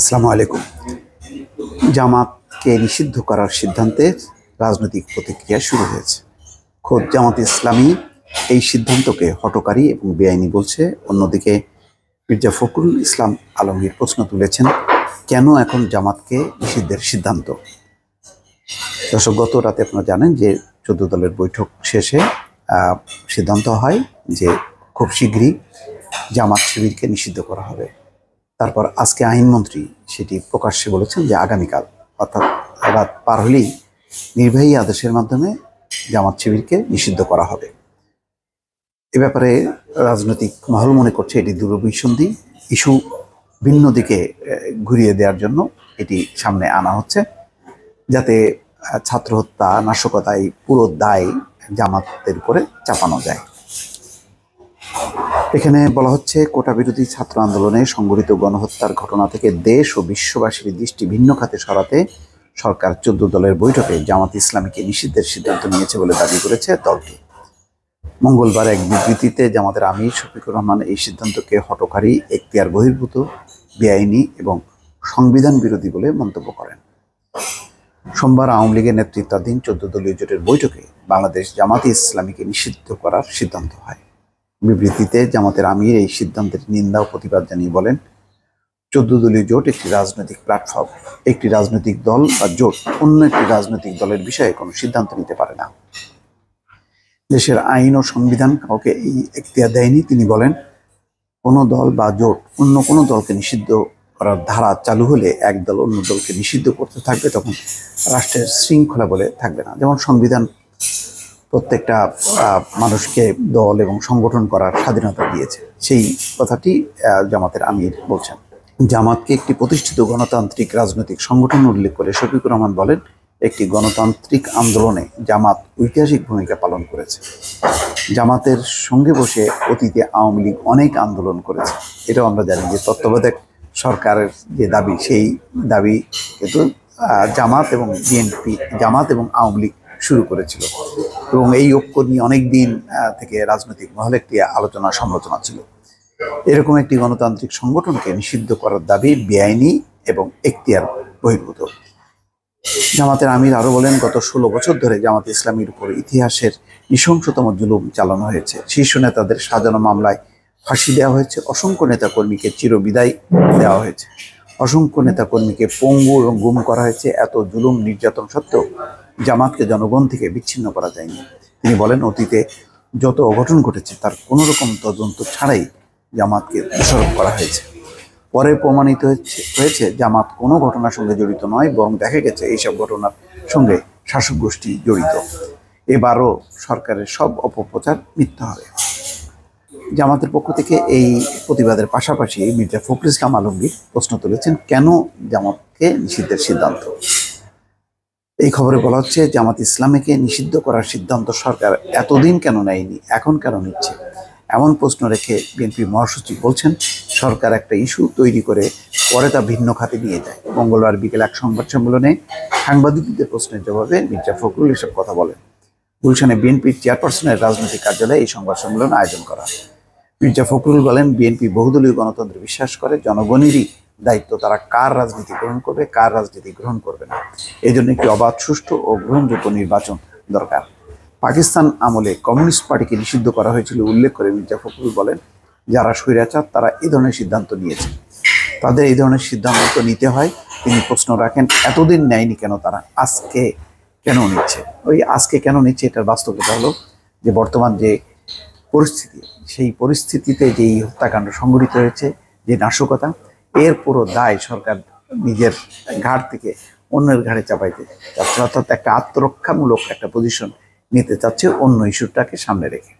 আসসালামু আলাইকুম জামাতকে নিষিদ্ধ করার সিদ্ধান্তে রাজনৈতিক প্রতিক্রিয়া শুরু হয়েছে খোদ জামাত ইসলামী এই সিদ্ধান্তকে হটকারী এবং বেআইনি বলছে অন্যদিকে মির্জা ফখরুল ইসলাম আলমগীর প্রশ্ন তুলেছেন কেন এখন জামাতকে নিষিদ্ধের সিদ্ধান্ত দর্শক গত রাতে আপনারা জানেন যে চোদ্দ দলের বৈঠক শেষে সিদ্ধান্ত হয় যে খুব শীঘ্রই জামাত শিবিরকে নিষিদ্ধ করা হবে তারপর আজকে আইনমন্ত্রী সেটি প্রকাশ্যে বলেছেন যে আগামীকাল অর্থাৎ রাত পার হলেই নির্বাহী আদেশের মাধ্যমে জামাত শিবিরকে নিষিদ্ধ করা হবে এ ব্যাপারে রাজনৈতিক মহল মনে করছে এটি দূরভিসন্ধি ইস্যু ভিন্ন দিকে ঘুরিয়ে দেওয়ার জন্য এটি সামনে আনা হচ্ছে যাতে ছাত্র হত্যা নাশকতায় পুরো দায় জামাতের উপরে চাপানো যায় এখানে বলা হচ্ছে কোটা বিরোধী ছাত্র আন্দোলনে সংঘটিত গণহত্যার ঘটনা থেকে দেশ ও বিশ্ববাসীর দৃষ্টি ভিন্ন খাতে সরাতে সরকার চোদ্দ দলের বৈঠকে জামাত ইসলামীকে নিষিদ্ধের সিদ্ধান্ত নিয়েছে বলে দাবি করেছে দলটি মঙ্গলবার এক বিবৃতিতে জামাতের আমির শফিকুর রহমান এই সিদ্ধান্তকে হটকারী এখতিয়ার বহির্ভূত বেআইনি এবং সংবিধান বিরোধী বলে মন্তব্য করেন সোমবার আওয়ামী লীগের নেতৃত্বাধীন চোদ্দ দলীয় জোটের বৈঠকে বাংলাদেশ জামাতে ইসলামীকে নিষিদ্ধ করার সিদ্ধান্ত হয় বিবৃতিতে জামাতের আমির এই সিদ্ধান্তের নিন্দা ও প্রতিবাদ জানিয়ে বলেন চোদ্দ দলীয় জোট একটি রাজনৈতিক প্ল্যাটফর্ম একটি রাজনৈতিক দল বা জোট অন্য একটি রাজনৈতিক দলের বিষয়ে কোনো সিদ্ধান্ত নিতে পারে না দেশের আইন ও সংবিধান কাউকে এই একটিয়া দেয়নি তিনি বলেন কোনো দল বা জোট অন্য কোনো দলকে নিষিদ্ধ করার ধারা চালু হলে এক দল অন্য দলকে নিষিদ্ধ করতে থাকবে তখন রাষ্ট্রের শৃঙ্খলা বলে থাকবে না যেমন সংবিধান প্রত্যেকটা মানুষকে দল এবং সংগঠন করার স্বাধীনতা দিয়েছে সেই কথাটি জামাতের আমির বলছেন জামাতকে একটি প্রতিষ্ঠিত গণতান্ত্রিক রাজনৈতিক সংগঠন উল্লেখ করে শফিকুর রহমান বলেন একটি গণতান্ত্রিক আন্দোলনে জামাত ঐতিহাসিক ভূমিকা পালন করেছে জামাতের সঙ্গে বসে অতীতে আওয়ামী লীগ অনেক আন্দোলন করেছে এটাও আমরা জানি যে তত্ত্বাবধায়ক সরকারের যে দাবি সেই দাবি কিন্তু জামাত এবং বিএনপি জামাত এবং আওয়ামী লীগ শুরু করেছিল এবং এই ঐক্য নিয়ে অনেক দিন থেকে রাজনৈতিক মহলে একটি আলোচনা সমালোচনা ছিল এরকম একটি গণতান্ত্রিক সংগঠনকে নিষিদ্ধ করার দাবি বেআইনি এবং এখতিয়ার বহির্ভূত জামাতের আমির আরও বলেন গত ষোলো বছর ধরে জামাত ইসলামীর উপর ইতিহাসের নৃশংসতম জুলুম চালানো হয়েছে শীর্ষ নেতাদের সাজানো মামলায় ফাঁসি দেওয়া হয়েছে অসংখ্য নেতাকর্মীকে চিরবিদায় দেওয়া হয়েছে অসংখ্য নেতাকর্মীকে পঙ্গু এবং গুম করা হয়েছে এত জুলুম নির্যাতন সত্ত্বেও জামাতকে জনগণ থেকে বিচ্ছিন্ন করা যায়নি তিনি বলেন অতীতে যত অঘটন ঘটেছে তার কোনো রকম তদন্ত ছাড়াই জামাতকে দোষারোপ করা হয়েছে পরে প্রমাণিত হয়েছে হয়েছে জামাত কোনো ঘটনার সঙ্গে জড়িত নয় বরং দেখা গেছে এইসব ঘটনার সঙ্গে শাসক গোষ্ঠী জড়িত এবারও সরকারের সব অপপ্রচার মিথ্যা হবে জামাতের পক্ষ থেকে এই প্রতিবাদের পাশাপাশি মির্জা ফখরুল ইসলাম আলমগীর প্রশ্ন তুলেছেন কেন জামাতকে নিষিদ্ধের সিদ্ধান্ত এই খবরে বলা হচ্ছে জামাত ইসলামীকে নিষিদ্ধ করার সিদ্ধান্ত সরকার এতদিন কেন নেয়নি এখন কেন নিচ্ছে এমন প্রশ্ন রেখে বিএনপি মহাসচিব বলছেন সরকার একটা ইস্যু তৈরি করে পরে তা ভিন্ন খাতে নিয়ে যায় মঙ্গলবার বিকেল এক সংবাদ সম্মেলনে সাংবাদিকদের প্রশ্নের জবাবে মির্জা ফখরুল এসব কথা বলেন গুলশানে বিএনপির চেয়ারপারসনের রাজনৈতিক কার্যালয়ে এই সংবাদ সম্মেলন আয়োজন করা মির্জা ফখরুল বলেন বিএনপি বহুদলীয় গণতন্ত্রে বিশ্বাস করে জনগণেরই দায়িত্ব তারা কার রাজনীতি গ্রহণ করবে কার রাজনীতি গ্রহণ করবে না এই জন্য একটি অবাধ সুষ্ঠু ও গ্রহণযোগ্য নির্বাচন দরকার পাকিস্তান আমলে কমিউনিস্ট পার্টিকে নিষিদ্ধ করা হয়েছিল উল্লেখ করে মির্জা ফখরুল বলেন যারা স্বৈরাচার তারা এই ধরনের সিদ্ধান্ত নিয়েছে তাদের এই ধরনের সিদ্ধান্ত নিতে হয় তিনি প্রশ্ন রাখেন এতদিন নেয়নি কেন তারা আজকে কেন নিচ্ছে ওই আজকে কেন নিচ্ছে এটার বাস্তবতা হলো যে বর্তমান যে পরিস্থিতি সেই পরিস্থিতিতে যেই হত্যাকাণ্ড সংঘটিত হয়েছে যে নাশকতা এর পুরো দায় সরকার নিজের ঘাট থেকে অন্যের ঘাড়ে চাপাইতে চাচ্ছে অর্থাৎ একটা আত্মরক্ষামূলক একটা পজিশন নিতে চাচ্ছে অন্য ইস্যুটাকে সামনে রেখে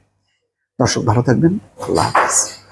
দর্শক ভালো থাকবেন আল্লাহ হাফিজ